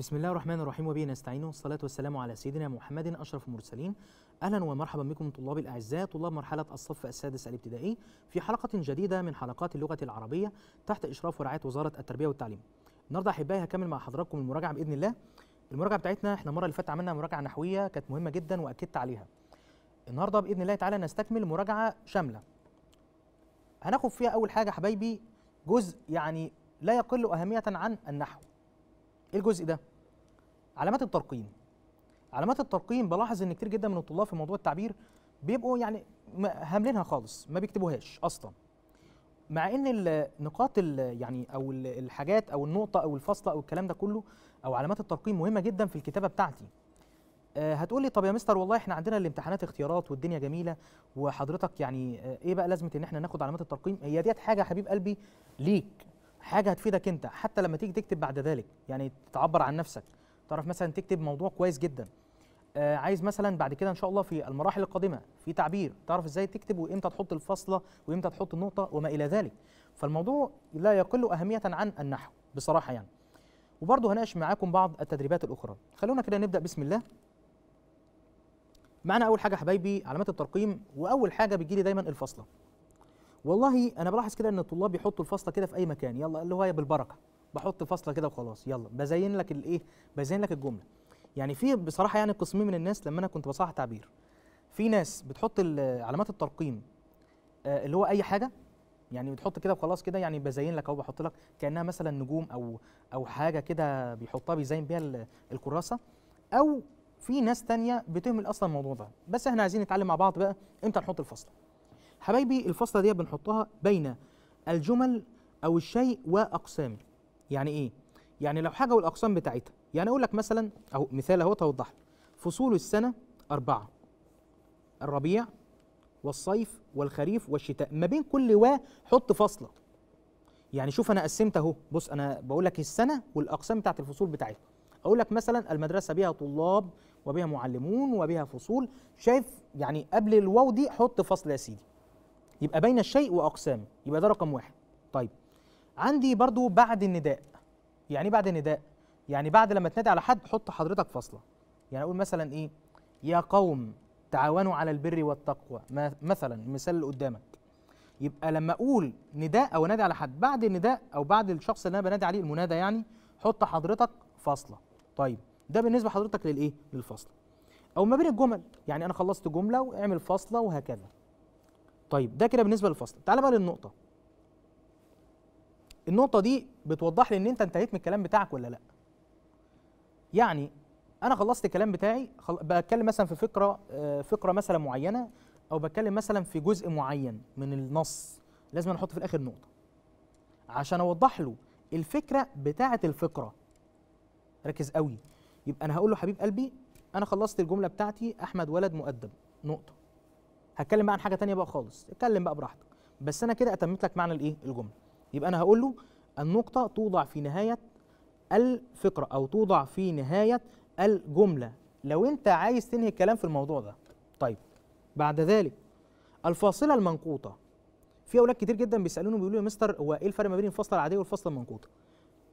بسم الله الرحمن الرحيم وبه نستعين والصلاة والسلام على سيدنا محمد أشرف المرسلين أهلا ومرحبا بكم طلاب الأعزاء طلاب مرحلة الصف السادس الابتدائي في حلقة جديدة من حلقات اللغة العربية تحت إشراف ورعاية وزارة التربية والتعليم النهاردة أحبائي هكمل مع حضراتكم المراجعة بإذن الله المراجعة بتاعتنا احنا المرة اللي فاتت عملنا مراجعة نحوية كانت مهمة جدا وأكدت عليها النهاردة بإذن الله تعالى نستكمل مراجعة شاملة هناخد فيها أول حاجة حبايبي جزء يعني لا يقل أهمية عن النحو إيه الجزء ده؟ علامات الترقيم علامات الترقيم بلاحظ ان كتير جدا من الطلاب في موضوع التعبير بيبقوا يعني هاملينها خالص ما بيكتبوهاش اصلا مع ان النقاط يعني او الحاجات او النقطه او الفاصله او الكلام ده كله او علامات الترقيم مهمه جدا في الكتابه بتاعتي آه، هتقول لي طب يا مستر والله احنا عندنا الامتحانات اختيارات والدنيا جميله وحضرتك يعني آه، ايه بقى لازمه ان احنا ناخد علامات الترقيم هي ديت حاجه حبيب قلبي ليك حاجه هتفيدك انت حتى لما تيجي تكتب بعد ذلك يعني تعبر عن نفسك تعرف مثلا تكتب موضوع كويس جدا آه عايز مثلا بعد كده ان شاء الله في المراحل القادمه في تعبير تعرف ازاي تكتب وامتى تحط الفاصله وامتى تحط النقطه وما الى ذلك فالموضوع لا يقل اهميه عن النحو بصراحه يعني وبرضه هناقش معاكم بعض التدريبات الاخرى خلونا كده نبدا بسم الله معنا اول حاجه حبايبي علامات الترقيم واول حاجه بتجي لي دايما الفاصله والله انا بلاحظ كده ان الطلاب بيحطوا الفاصله كده في اي مكان يلا اللي هو بالبركه بحط فاصله كده وخلاص يلا بزين لك الايه بزين لك الجمله يعني في بصراحه يعني قسمين من الناس لما انا كنت بصحح تعبير في ناس بتحط علامات الترقيم آه، اللي هو اي حاجه يعني بتحط كده وخلاص كده يعني بزين لك او بحط لك كانها مثلا نجوم او او حاجه كده بيحطها بيزين بيها الكراسه او في ناس تانية بتهمل اصلا الموضوع ده بس احنا عايزين نتعلم مع بعض بقى امتى نحط الفاصله حبايبي الفاصله دي بنحطها بين الجمل او الشيء واقسامه يعني ايه يعني لو حاجه والاقسام بتاعتها يعني اقول لك مثلا اهو مثال اهو توضح فصول السنه اربعه الربيع والصيف والخريف والشتاء ما بين كل وا حط فاصله يعني شوف انا قسمت اهو بص انا بقول لك السنه والاقسام بتاعت الفصول بتاعتها اقول لك مثلا المدرسه بها طلاب وبها معلمون وبها فصول شايف يعني قبل الواو دي حط فصل يا سيدي يبقى بين الشيء واقسامه يبقى ده رقم واحد طيب عندي برضو بعد النداء يعني إيه بعد النداء يعني بعد لما تنادي على حد حط حضرتك فاصله يعني اقول مثلا ايه يا قوم تعاونوا على البر والتقوى مثلا المثال اللي قدامك يبقى لما اقول نداء او نادي على حد بعد النداء او بعد الشخص اللي انا بنادي عليه المنادى يعني حط حضرتك فاصله طيب ده بالنسبه حضرتك للايه للفاصله او ما بين الجمل يعني انا خلصت جمله واعمل فاصله وهكذا طيب ده كده بالنسبه للفاصله تعال بقى للنقطه النقطه دي بتوضح لي ان انت انتهيت من الكلام بتاعك ولا لا يعني انا خلصت الكلام بتاعي خل... بتكلم مثلا في فكره آه، فكره مثلا معينه او بتكلم مثلا في جزء معين من النص لازم احط في الاخر نقطه عشان اوضح له الفكره بتاعه الفكره ركز قوي يبقى انا هقول له حبيب قلبي انا خلصت الجمله بتاعتي احمد ولد مؤدب نقطه هتكلم بقى عن حاجه تانية بقى خالص اتكلم بقى براحتك بس انا كده اتممت لك معنى الايه الجمله يبقى انا هقول له النقطه توضع في نهايه الفقره او توضع في نهايه الجمله لو انت عايز تنهي الكلام في الموضوع ده طيب بعد ذلك الفاصله المنقوطه في اولاد كتير جدا بيسالوني بيقولوا يا مستر هو ايه الفرق ما بين الفاصله العاديه والفاصله المنقوطه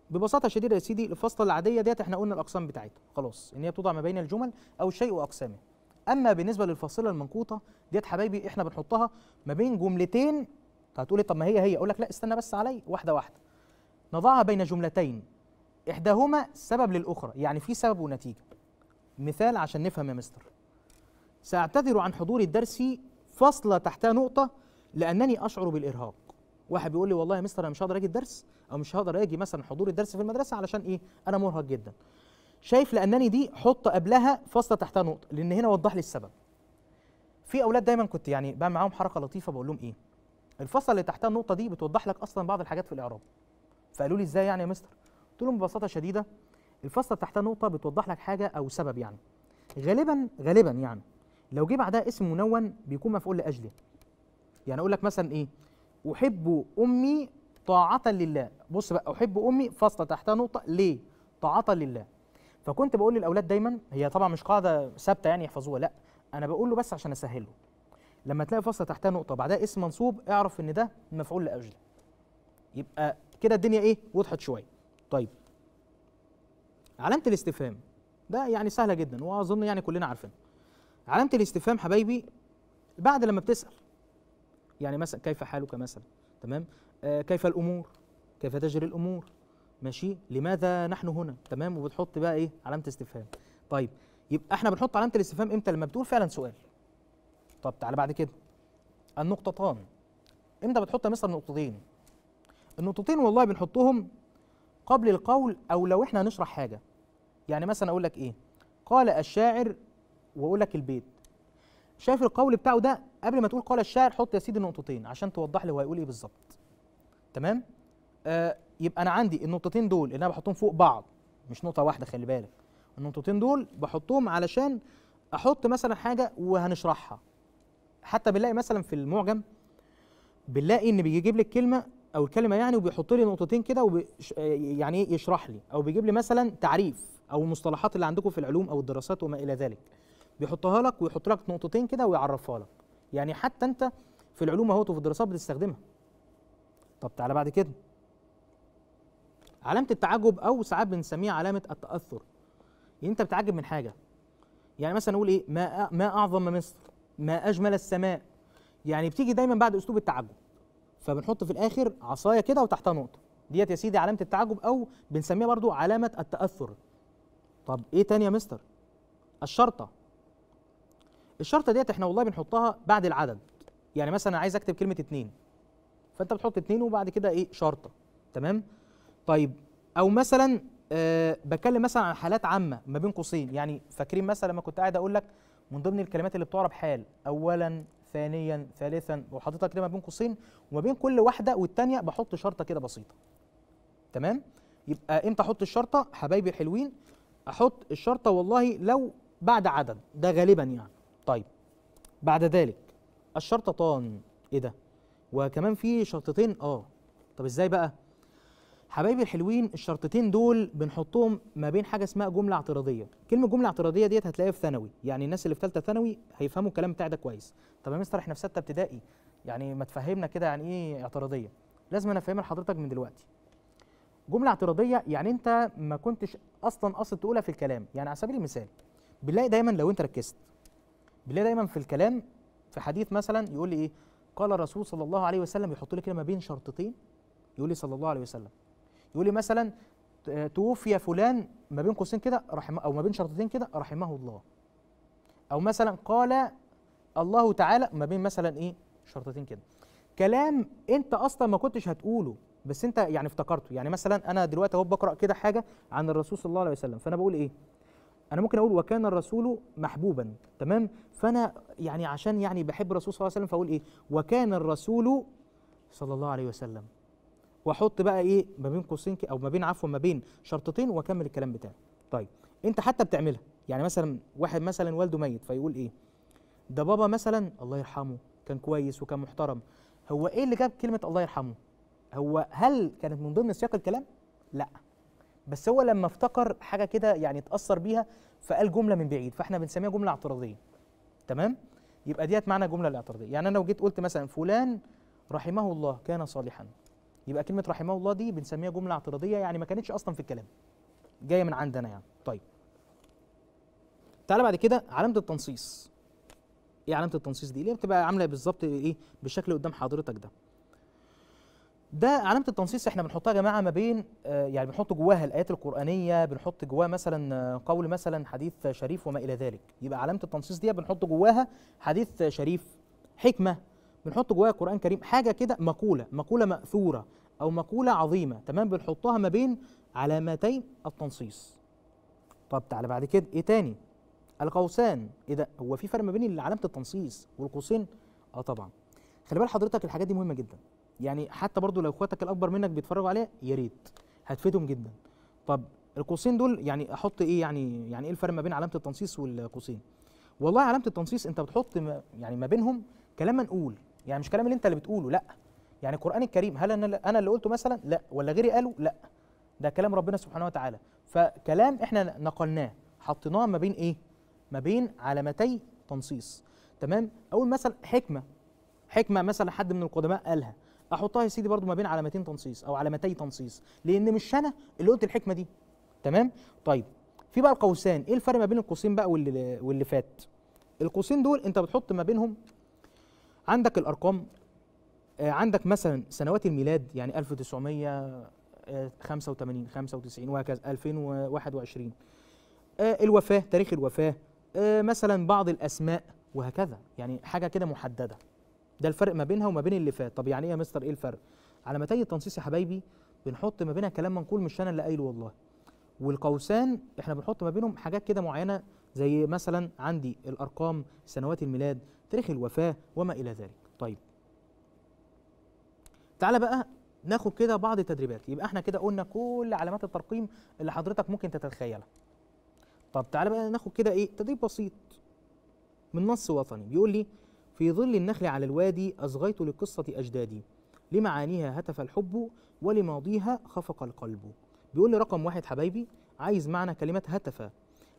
ببساطه شديده يا سيدي الفاصله العاديه ديت احنا قلنا الاقسام بتاعتها خلاص ان هي بتوضع ما بين الجمل او الشيء واقسامه اما بالنسبه للفاصله المنقوطه ديت حبايبي احنا بنحطها ما بين جملتين هتقولي طب ما هي هي اقول لك لا استنى بس علي واحده واحده نضعها بين جملتين احداهما سبب للاخرى يعني في سبب ونتيجه مثال عشان نفهم يا مستر ساعتذر عن حضور الدرس فصلة تحتها نقطه لانني اشعر بالارهاق واحد بيقول لي والله يا مستر انا مش هقدر اجي الدرس او مش هقدر اجي مثلا حضور الدرس في المدرسه علشان ايه انا مرهق جدا شايف لانني دي حط قبلها فصلة تحتها نقطه لان هنا وضح لي السبب في اولاد دايما كنت يعني بعمل معاهم حركه لطيفه بقول لهم ايه الفصل اللي تحتها النقطه دي بتوضح لك اصلا بعض الحاجات في الاعراب فقالوا لي ازاي يعني يا مستر قلت لهم ببساطه شديده الفصل اللي تحتها نقطه بتوضح لك حاجه او سبب يعني غالبا غالبا يعني لو جه بعدها اسم منون بيكون مفعول لاجله يعني اقول لك مثلا ايه احب امي طاعه لله بص بقى احب امي فصل تحتها نقطه ليه طاعه لله فكنت بقول للاولاد دايما هي طبعا مش قاعده ثابته يعني يحفظوها لا انا بقول له بس عشان اسهله لما تلاقي فاصله تحتها نقطه بعدها اسم منصوب اعرف ان ده مفعول لاجل يبقى كده الدنيا ايه وضحت شويه طيب علامه الاستفهام ده يعني سهله جدا واظن يعني كلنا عارفينها علامه الاستفهام حبايبي بعد لما بتسال يعني مثلا كيف حالك مثلا تمام آه كيف الامور كيف تجري الامور ماشي لماذا نحن هنا تمام وبتحط بقى ايه علامه استفهام طيب يبقى احنا بنحط علامه الاستفهام امتى لما بتقول فعلا سؤال طب تعالى بعد كده النقطتان امتى بتحط يا مستر النقطتين النقطتين والله بنحطهم قبل القول او لو احنا هنشرح حاجه يعني مثلا اقول لك ايه قال الشاعر واقول لك البيت شايف القول بتاعه ده قبل ما تقول قال الشاعر حط يا سيدي النقطتين عشان توضح لي هو هيقول ايه بالظبط تمام آه يبقى انا عندي النقطتين دول اللي انا بحطهم فوق بعض مش نقطه واحده خلي بالك النقطتين دول بحطهم علشان احط مثلا حاجه وهنشرحها حتى بنلاقي مثلا في المعجم بنلاقي ان بيجيب لك الكلمه او الكلمه يعني وبيحط لي نقطتين كده يعني ايه يشرح لي او بيجيب لي مثلا تعريف او المصطلحات اللي عندكم في العلوم او الدراسات وما الى ذلك بيحطها لك ويحط لك نقطتين كده ويعرفها لك يعني حتى انت في العلوم اهوت وفي الدراسات بتستخدمها طب تعالى بعد كده علامه التعجب او ساعات بنسميها علامه التاثر يعني انت بتعجب من حاجه يعني مثلا نقول ايه ما ما اعظم مصر ما اجمل السماء يعني بتيجي دايما بعد اسلوب التعجب فبنحط في الاخر عصايه كده وتحتها نقطه ديت يا سيدي علامه التعجب او بنسميها برضو علامه التاثر طب ايه تاني يا مستر الشرطه الشرطه ديت احنا والله بنحطها بعد العدد يعني مثلا عايز اكتب كلمه اتنين فانت بتحط اتنين وبعد كده ايه شرطه تمام طيب او مثلا أه بتكلم مثلا عن حالات عامه ما بين قوسين يعني فاكرين مثلا لما كنت قاعد اقول لك من ضمن الكلمات اللي بتعرب حال اولا ثانيا ثالثا وحاططها كده ما بين قوسين وما بين كل واحده والثانيه بحط شرطه كده بسيطه تمام يبقى امتى احط الشرطه حبايبي الحلوين احط الشرطه والله لو بعد عدد ده غالبا يعني طيب بعد ذلك الشرطتان ايه ده وكمان في شرطتين اه طب ازاي بقى حبايبي الحلوين الشرطتين دول بنحطهم ما بين حاجه اسمها جمله اعتراضيه كلمه جمله اعتراضيه ديت هتلاقيها في ثانوي يعني الناس اللي في ثالثه ثانوي هيفهموا الكلام بتاع ده كويس طب يا مستر احنا في سته ابتدائي يعني ما تفهمنا كده يعني ايه اعتراضيه لازم انا افهمها لحضرتك من دلوقتي جمله اعتراضيه يعني انت ما كنتش اصلا قاصد تقولها في الكلام يعني على سبيل المثال بنلاقي دايما لو انت ركزت بنلاقي دايما في الكلام في حديث مثلا يقول لي ايه قال الرسول صلى الله عليه وسلم يحط لي كده ما بين شرطتين يقول لي صلى الله عليه وسلم يقول لي مثلا توفي فلان ما بين قوسين كده رحمه او ما بين شرطتين كده رحمه الله او مثلا قال الله تعالى ما بين مثلا ايه شرطتين كده كلام انت اصلا ما كنتش هتقوله بس انت يعني افتكرته يعني مثلا انا دلوقتي اهو بقرا كده حاجه عن الرسول صلى الله عليه وسلم فانا بقول ايه انا ممكن اقول وكان الرسول محبوبا تمام فانا يعني عشان يعني بحب الرسول صلى الله عليه وسلم فاقول ايه وكان الرسول صلى الله عليه وسلم واحط بقى ايه ما بين قوسين او ما بين عفوا ما بين شرطتين واكمل الكلام بتاعي طيب انت حتى بتعملها يعني مثلا واحد مثلا والده ميت فيقول ايه ده بابا مثلا الله يرحمه كان كويس وكان محترم هو ايه اللي جاب كلمه الله يرحمه هو هل كانت من ضمن سياق الكلام لا بس هو لما افتكر حاجه كده يعني اتاثر بيها فقال جمله من بعيد فاحنا بنسميها جمله اعتراضيه تمام يبقى ديت معنى الجمله الاعتراضيه يعني انا لو جيت قلت مثلا فلان رحمه الله كان صالحا يبقى كلمه رحمه الله دي بنسميها جمله اعتراضيه يعني ما كانتش اصلا في الكلام جايه من عندنا يعني طيب تعالى بعد كده علامه التنصيص ايه علامه التنصيص دي اللي بتبقى عامله بالظبط ايه بالشكل قدام حضرتك ده ده علامه التنصيص احنا بنحطها يا جماعه ما بين آه، يعني بنحط جواها الايات القرانيه بنحط جواها مثلا آه، قول مثلا حديث شريف وما الى ذلك يبقى علامه التنصيص دي بنحط جواها حديث شريف حكمه بنحط جواها قران كريم حاجه كده مقوله مقوله ماثوره او مقوله عظيمه تمام بنحطها ما بين علامتين التنصيص طب تعالى بعد كده ايه تاني القوسان ايه ده هو في فرق ما بين علامه التنصيص والقوسين اه طبعا خلي بال حضرتك الحاجات دي مهمه جدا يعني حتى برضو لو اخواتك الاكبر منك بيتفرجوا عليها يا ريت هتفيدهم جدا طب القوسين دول يعني احط ايه يعني يعني ايه الفرق ما بين علامه التنصيص والقوسين والله علامه التنصيص انت بتحط ما يعني ما بينهم كلام منقول يعني مش كلام اللي انت اللي بتقوله لا يعني القران الكريم هل انا انا اللي قلته مثلا لا ولا غيري قاله لا ده كلام ربنا سبحانه وتعالى فكلام احنا نقلناه حطيناه ما بين ايه ما بين علامتي تنصيص تمام اول مثل حكمه حكمه مثلا حد من القدماء قالها احطها يا سيدي برضو ما بين علامتين تنصيص او علامتي تنصيص لان مش انا اللي قلت الحكمه دي تمام طيب في بقى القوسان ايه الفرق ما بين القوسين بقى واللي واللي فات القوسين دول انت بتحط ما بينهم عندك الارقام آه، عندك مثلا سنوات الميلاد يعني 1985 95 آه، وهكذا 2021 آه، الوفاه تاريخ الوفاه مثلا بعض الاسماء وهكذا يعني حاجه كده محدده ده الفرق ما بينها وما بين اللي فات طب يعني ايه يا مستر ايه الفرق على متاي التنصيص يا حبايبي بنحط ما بينها كلام منقول مش انا اللي قايله والله والقوسان احنا بنحط ما بينهم حاجات كده معينه زي مثلا عندي الأرقام سنوات الميلاد تاريخ الوفاة وما إلى ذلك طيب تعالى بقى ناخد كده بعض التدريبات يبقى احنا كده قلنا كل علامات الترقيم اللي حضرتك ممكن تتخيلها طب تعالى بقى ناخد كده ايه تدريب بسيط من نص وطني بيقول لي في ظل النخل على الوادي أصغيت لقصة أجدادي لمعانيها هتف الحب ولماضيها خفق القلب بيقول لي رقم واحد حبايبي عايز معنى كلمة هتف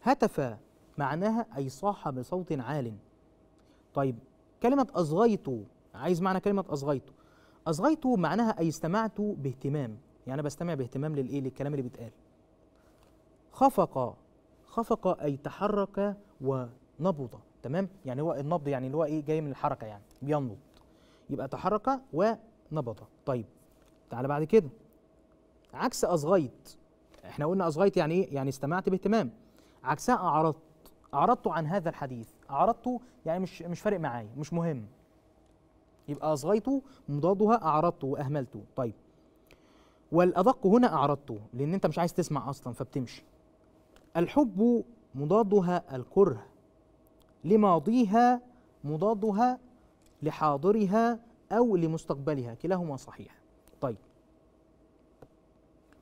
هتف معناها أي صاح بصوت عال طيب كلمة أصغيت عايز معنى كلمة أصغيت أصغيت معناها أي استمعت باهتمام يعني أنا بستمع باهتمام للإيه للكلام اللي بيتقال خفق خفق أي تحرك ونبض تمام يعني هو النبض يعني اللي هو إيه جاي من الحركة يعني بينبض يبقى تحرك ونبض طيب تعالى بعد كده عكس أصغيت احنا قلنا أصغيت يعني إيه يعني استمعت باهتمام عكسها أعرضت أعرضت عن هذا الحديث أعرضت يعني مش مش فارق معايا مش مهم يبقى اصغيت مضادها اعرضت واهملت طيب والأدق هنا اعرضت لأن أنت مش عايز تسمع أصلا فبتمشي الحب مضادها الكره لماضيها مضادها لحاضرها أو لمستقبلها كلاهما صحيح طيب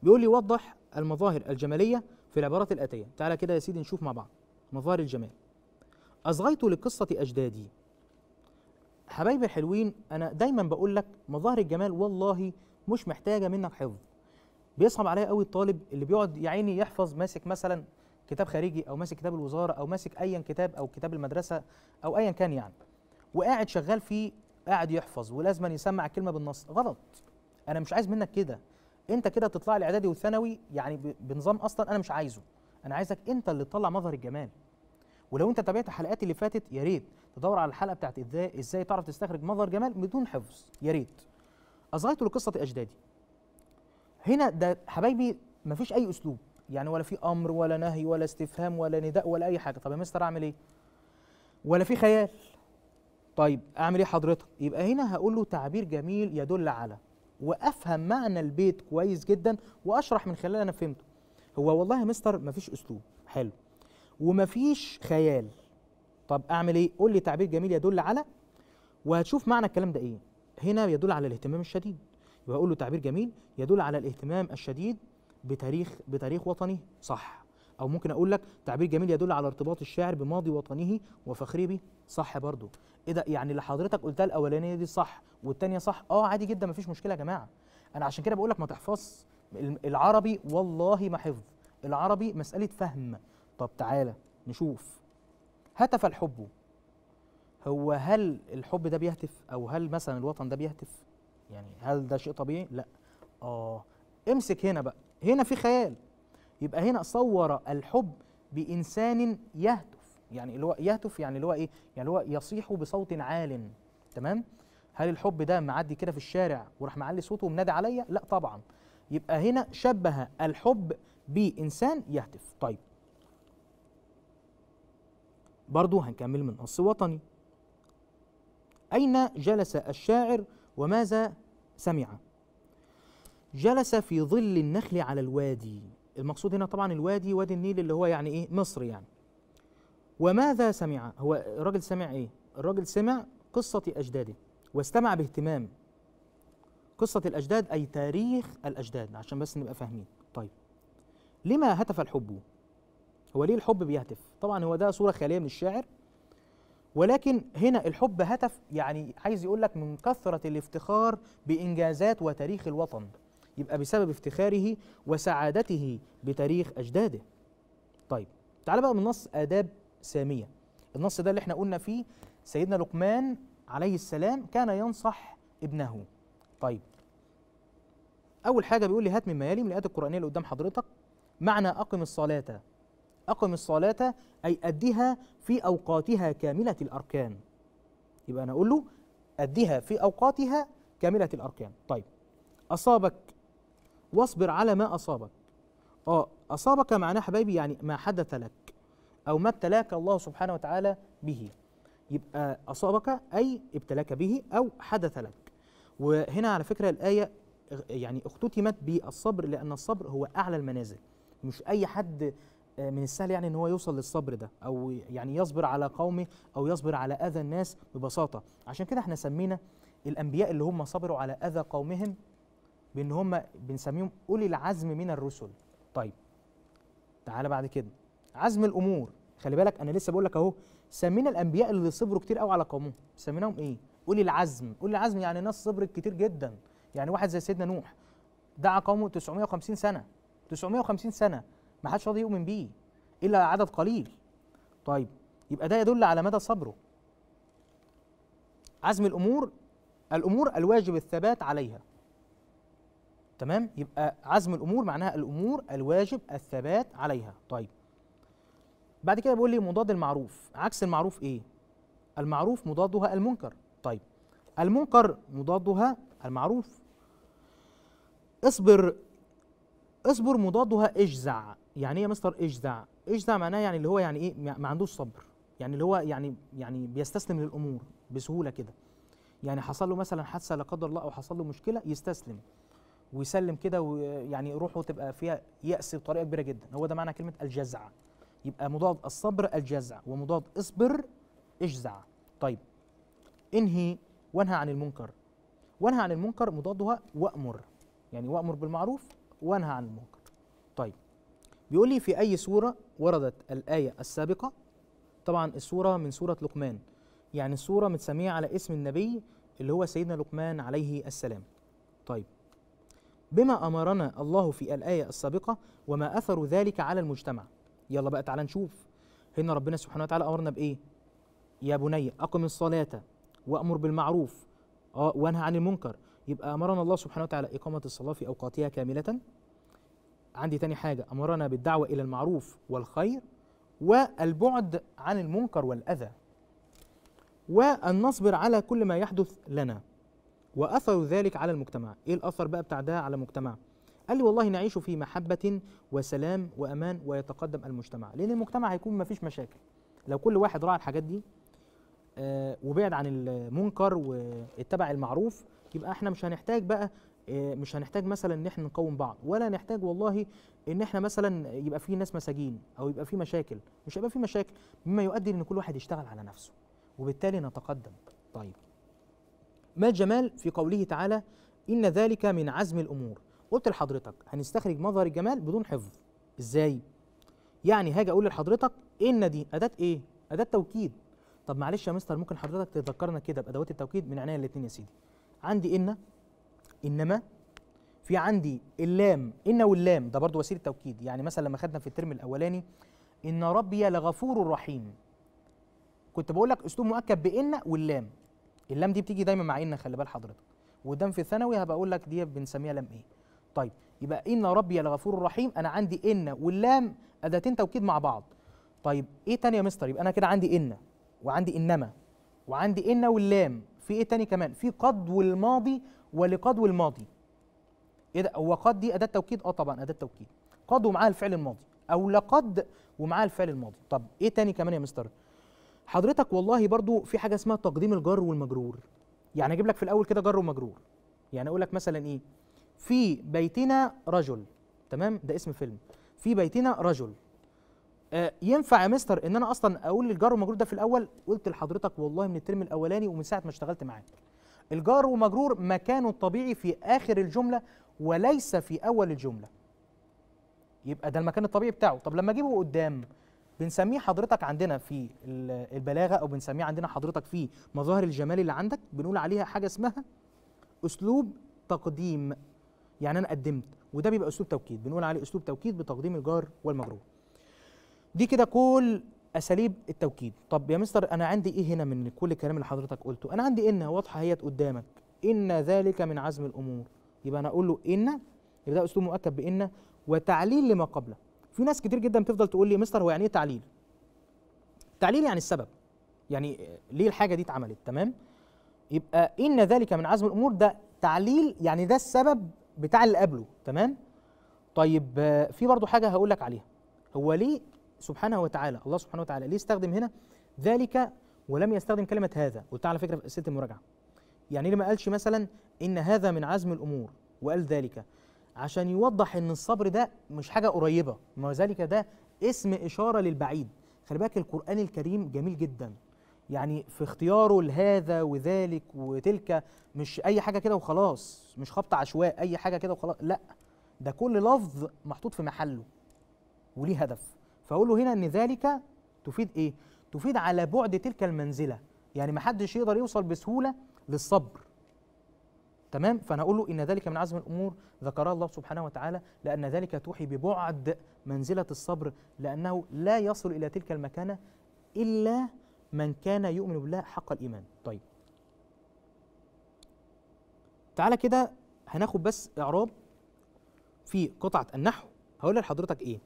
بيقول لي وضح المظاهر الجمالية في العبارات الآتية تعالى كده يا سيدي نشوف مع بعض مظهر الجمال أصغيت لقصة أجدادي حبايبي الحلوين أنا دايما بقول لك مظاهر الجمال والله مش محتاجة منك حفظ بيصعب عليا قوي الطالب اللي بيقعد يا عيني يحفظ ماسك مثلا كتاب خارجي او ماسك كتاب الوزاره او ماسك أي كتاب او كتاب المدرسه او ايا كان يعني وقاعد شغال فيه قاعد يحفظ ولازم يسمع كلمه بالنص غلط انا مش عايز منك كده انت كده تطلع الاعدادي والثانوي يعني بنظام اصلا انا مش عايزه انا عايزك انت اللي تطلع مظهر الجمال ولو انت تابعت الحلقات اللي فاتت يا ريت تدور على الحلقه بتاعت ازاي ازاي تعرف تستخرج مظهر جمال بدون حفظ يا ريت اظهرت لقصه اجدادي هنا ده حبايبي مفيش اي اسلوب يعني ولا في امر ولا نهي ولا استفهام ولا نداء ولا اي حاجه طب يا مستر اعمل ايه ولا في خيال طيب اعمل ايه حضرتك يبقى هنا هقول له تعبير جميل يدل على وافهم معنى البيت كويس جدا واشرح من خلال انا فهمته هو والله يا مستر مفيش اسلوب حلو ومفيش خيال طب اعمل ايه قول لي تعبير جميل يدل على وهتشوف معنى الكلام ده ايه هنا يدل على الاهتمام الشديد يبقى اقول له تعبير جميل يدل على الاهتمام الشديد بتاريخ بتاريخ وطنه صح او ممكن اقول لك تعبير جميل يدل على ارتباط الشاعر بماضي وطنه وفخره به صح برضه ايه ده يعني اللي حضرتك قلتها الاولانيه دي صح والثانيه صح اه عادي جدا مفيش مشكله يا جماعه انا عشان كده بقول لك ما تحفظ العربي والله ما حفظ العربي مسألة فهم طب تعالى نشوف هتف الحب هو هل الحب ده بيهتف او هل مثلا الوطن ده بيهتف يعني هل ده شيء طبيعي لا اه امسك هنا بقى هنا في خيال يبقى هنا صور الحب بانسان يهتف يعني اللي هو يهتف يعني اللي هو ايه يعني اللي هو يصيح بصوت عال تمام هل الحب ده معدي كده في الشارع وراح معلي صوته ومنادي عليا لا طبعا يبقى هنا شبه الحب بإنسان يهتف طيب برضو هنكمل من نص وطني أين جلس الشاعر وماذا سمع جلس في ظل النخل على الوادي المقصود هنا طبعا الوادي وادي النيل اللي هو يعني ايه مصر يعني وماذا سمع هو الراجل سمع ايه الراجل سمع قصة أجداده واستمع باهتمام قصة الأجداد أي تاريخ الأجداد عشان بس نبقى فاهمين طيب لما هتف الحب هو ليه الحب بيهتف طبعا هو ده صورة خيالية من الشاعر ولكن هنا الحب هتف يعني عايز يقول لك من كثرة الافتخار بإنجازات وتاريخ الوطن يبقى بسبب افتخاره وسعادته بتاريخ أجداده طيب تعال بقى من نص آداب سامية النص ده اللي احنا قلنا فيه سيدنا لقمان عليه السلام كان ينصح ابنه طيب اول حاجه بيقول لي هات مما يلي من الايات القرانيه اللي قدام حضرتك معنى اقم الصلاه اقم الصلاه اي اديها في اوقاتها كامله الاركان يبقى انا اقول له اديها في اوقاتها كامله الاركان طيب اصابك واصبر على ما اصابك اه اصابك معناه حبايبي يعني ما حدث لك او ما ابتلاك الله سبحانه وتعالى به يبقى اصابك اي ابتلاك به او حدث لك وهنا على فكرة الآية يعني اختتمت بالصبر لأن الصبر هو أعلى المنازل مش أي حد آه، من السهل يعني ان هو يوصل للصبر ده او يعني يصبر على قومه او يصبر على اذى الناس ببساطه عشان كده احنا سمينا الانبياء اللي هم صبروا على اذى قومهم بان هم بنسميهم اولي العزم من الرسل طيب تعالى بعد كده عزم الامور خلي بالك انا لسه بقول لك اهو سمينا الانبياء اللي صبروا كتير قوي على قومهم سميناهم ايه قولي العزم قولي العزم يعني ناس صبرت كتير جدا يعني واحد زي سيدنا نوح دعا قومه 950 سنة 950 سنة ما حدش راضي يؤمن بيه إلا عدد قليل طيب يبقى ده يدل على مدى صبره عزم الأمور الأمور الواجب الثبات عليها تمام يبقى عزم الأمور معناها الأمور الواجب الثبات عليها طيب بعد كده بيقول لي مضاد المعروف عكس المعروف إيه المعروف مضادها المنكر طيب المنكر مضادها المعروف اصبر اصبر مضادها اجزع يعني ايه يا مستر اجزع اجزع معناه يعني اللي هو يعني ايه ما عندوش صبر يعني اللي هو يعني يعني بيستسلم للامور بسهوله كده يعني حصل له مثلا حادثه لا قدر الله او حصل له مشكله يستسلم ويسلم كده ويعني روحه تبقى فيها يأس بطريقه كبيره جدا هو ده معنى كلمه الجزع يبقى مضاد الصبر الجزع ومضاد اصبر اجزع طيب انهي وانهى عن المنكر وانهى عن المنكر مضادها وامر يعني وامر بالمعروف وانهى عن المنكر طيب بيقول لي في اي سوره وردت الايه السابقه طبعا السوره من سوره لقمان يعني السوره متسميه على اسم النبي اللي هو سيدنا لقمان عليه السلام طيب بما امرنا الله في الايه السابقه وما اثر ذلك على المجتمع يلا بقى تعالى نشوف هنا ربنا سبحانه وتعالى امرنا بايه يا بني اقم الصلاه وأمر بالمعروف اه وأنهى عن المنكر يبقى أمرنا الله سبحانه وتعالى إقامة الصلاة في أوقاتها كاملة عندي تاني حاجة أمرنا بالدعوة إلى المعروف والخير والبعد عن المنكر والأذى وأن نصبر على كل ما يحدث لنا وأثر ذلك على المجتمع إيه الأثر بقى بتاع ده على المجتمع قال لي والله نعيش في محبة وسلام وأمان ويتقدم المجتمع لأن المجتمع هيكون مفيش مشاكل لو كل واحد راعى الحاجات دي آه، وبعد عن المنكر واتبع المعروف يبقى احنا مش هنحتاج بقى آه، مش هنحتاج مثلا ان احنا نقوم بعض ولا نحتاج والله ان احنا مثلا يبقى في ناس مساجين او يبقى في مشاكل مش هيبقى في مشاكل مما يؤدي ان كل واحد يشتغل على نفسه وبالتالي نتقدم طيب ما الجمال في قوله تعالى ان ذلك من عزم الامور قلت لحضرتك هنستخرج مظهر الجمال بدون حفظ ازاي يعني هاجي اقول لحضرتك ان دي اداه ايه اداه توكيد طب معلش يا مستر ممكن حضرتك تذكرنا كده بادوات التوكيد من عينيا الاثنين يا سيدي عندي ان انما في عندي اللام ان واللام ده برضو وسيله توكيد يعني مثلا لما خدنا في الترم الاولاني ان ربي لغفور رحيم كنت بقول لك اسلوب مؤكد بان واللام اللام دي بتيجي دايما مع ان خلي بال حضرتك وقدام في الثانوي هبقى اقول لك دي بنسميها لام ايه طيب يبقى ان ربي لغفور رحيم انا عندي ان واللام اداتين توكيد مع بعض طيب ايه تاني يا مستر يبقى انا كده عندي ان وعندي انما وعندي ان واللام في ايه تاني كمان في قد والماضي ولقد والماضي ايه ده هو قد دي اداه توكيد اه طبعا اداه توكيد قد ومعاها الفعل الماضي او لقد ومعاها الفعل الماضي طب ايه تاني كمان يا مستر حضرتك والله برضو في حاجه اسمها تقديم الجار والمجرور يعني اجيب لك في الاول كده جر ومجرور يعني اقول لك مثلا ايه في بيتنا رجل تمام ده اسم فيلم في بيتنا رجل آه، ينفع يا مستر ان انا اصلا اقول للجار والمجرور ده في الاول قلت لحضرتك والله من الترم الاولاني ومن ساعه ما اشتغلت معاك الجار والمجرور مكانه الطبيعي في اخر الجمله وليس في اول الجمله يبقى ده المكان الطبيعي بتاعه طب لما اجيبه قدام بنسميه حضرتك عندنا في البلاغه او بنسميه عندنا حضرتك في مظاهر الجمال اللي عندك بنقول عليها حاجه اسمها اسلوب تقديم يعني انا قدمت وده بيبقى اسلوب توكيد بنقول عليه اسلوب توكيد بتقديم الجار والمجرور دي كده كل اساليب التوكيد طب يا مستر انا عندي ايه هنا من كل الكلام اللي حضرتك قلته انا عندي ان واضحه هي قدامك ان ذلك من عزم الامور يبقى انا اقول له ان يبقى ده اسلوب مؤكد بان وتعليل لما قبله في ناس كتير جدا بتفضل تقول لي مستر هو يعني ايه تعليل تعليل يعني السبب يعني ليه الحاجه دي اتعملت تمام يبقى ان ذلك من عزم الامور ده تعليل يعني ده السبب بتاع اللي قبله تمام طيب في برضو حاجه هقول لك عليها هو ليه سبحانه وتعالى الله سبحانه وتعالى ليه استخدم هنا ذلك ولم يستخدم كلمه هذا قلتها على فكره في اسئله المراجعه يعني ليه ما قالش مثلا ان هذا من عزم الامور وقال ذلك عشان يوضح ان الصبر ده مش حاجه قريبه ما ذلك ده اسم اشاره للبعيد خلي بالك القران الكريم جميل جدا يعني في اختياره لهذا وذلك وتلك مش اي حاجه كده وخلاص مش خبط عشواء اي حاجه كده وخلاص لا ده كل لفظ محطوط في محله وليه هدف فأقول له هنا أن ذلك تفيد إيه؟ تفيد على بعد تلك المنزلة يعني ما حدش يقدر يوصل بسهولة للصبر تمام فأنا أقول له إن ذلك من عزم الأمور ذكرها الله سبحانه وتعالى لأن ذلك توحي ببعد منزلة الصبر لأنه لا يصل إلى تلك المكانة إلا من كان يؤمن بالله حق الإيمان طيب تعالى كده هناخد بس إعراب في قطعة النحو هقول لحضرتك إيه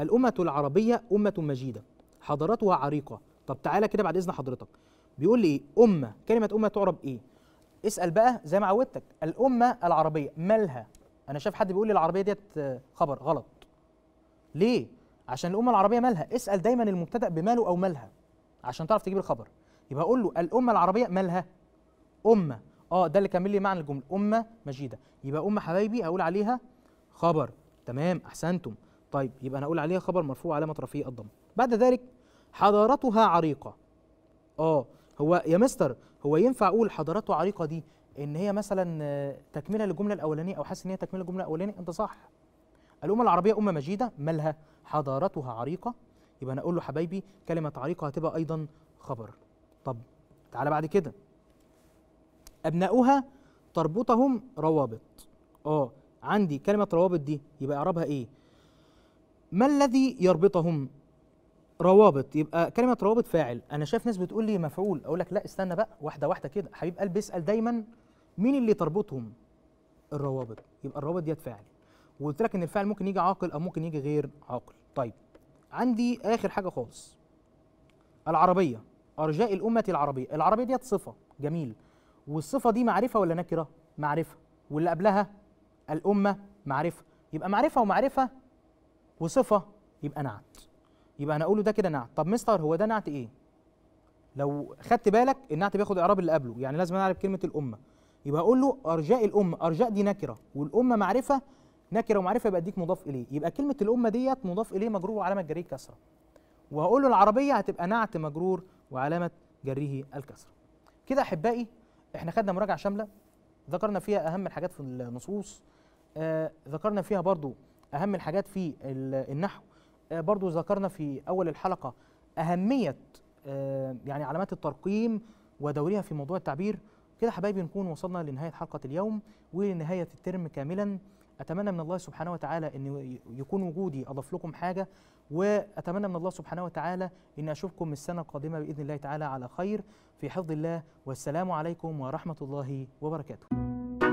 الأمة العربية أمة مجيدة حضارتها عريقة طب تعالى كده بعد إذن حضرتك بيقول لي إيه أمة كلمة أمة تعرب إيه اسأل بقى زي ما عودتك الأمة العربية مالها أنا شايف حد بيقول لي العربية ديت خبر غلط ليه عشان الأمة العربية مالها اسأل دايما المبتدأ بماله أو مالها عشان تعرف تجيب الخبر يبقى أقول له الأمة العربية مالها أمة اه ده اللي كمل لي معنى الجمله امه مجيده يبقى امه حبايبي اقول عليها خبر تمام احسنتم طيب يبقى انا اقول عليها خبر مرفوع علامه مطرفي الضم بعد ذلك حضارتها عريقه اه هو يا مستر هو ينفع اقول حضارته عريقه دي ان هي مثلا تكمله للجمله الاولانيه او حاسس ان هي تكمله للجمله الاولانيه انت صح الامه العربيه امه مجيده مالها حضارتها عريقه يبقى انا اقول له حبايبي كلمه عريقه هتبقى ايضا خبر طب تعالى بعد كده ابناؤها تربطهم روابط اه عندي كلمه روابط دي يبقى اعرابها ايه ما الذي يربطهم روابط يبقى كلمه روابط فاعل انا شايف ناس بتقول لي مفعول اقول لك لا استنى بقى واحده واحده كده حبيب قلب اسال دايما مين اللي تربطهم الروابط يبقى الروابط ديت فاعل وقلت لك ان الفاعل ممكن يجي عاقل او ممكن يجي غير عاقل طيب عندي اخر حاجه خالص العربيه ارجاء الامه العربيه العربيه ديت صفه جميل والصفه دي معرفه ولا نكره معرفه واللي قبلها الامه معرفه يبقى معرفه ومعرفه وصفه يبقى نعت يبقى انا اقوله ده كده نعت طب مستر هو ده نعت ايه لو خدت بالك النعت بياخد اعراب اللي قبله يعني لازم اعرف كلمه الامه يبقى اقول له ارجاء الامه ارجاء دي نكره والامه معرفه نكره ومعرفه يبقى اديك مضاف اليه يبقى كلمه الامه ديت مضاف اليه مجرور وعلامه جريه كسره وهقول له العربيه هتبقى نعت مجرور وعلامه جريه الكسره كده احبائي احنا خدنا مراجعه شامله ذكرنا فيها اهم الحاجات في النصوص آه ذكرنا فيها برضو اهم الحاجات في النحو آه، برضو ذكرنا في اول الحلقه اهميه آه، يعني علامات الترقيم ودورها في موضوع التعبير كده حبايبي نكون وصلنا لنهايه حلقه اليوم ولنهايه الترم كاملا اتمنى من الله سبحانه وتعالى ان يكون وجودي اضاف لكم حاجه واتمنى من الله سبحانه وتعالى ان اشوفكم السنه القادمه باذن الله تعالى على خير في حفظ الله والسلام عليكم ورحمه الله وبركاته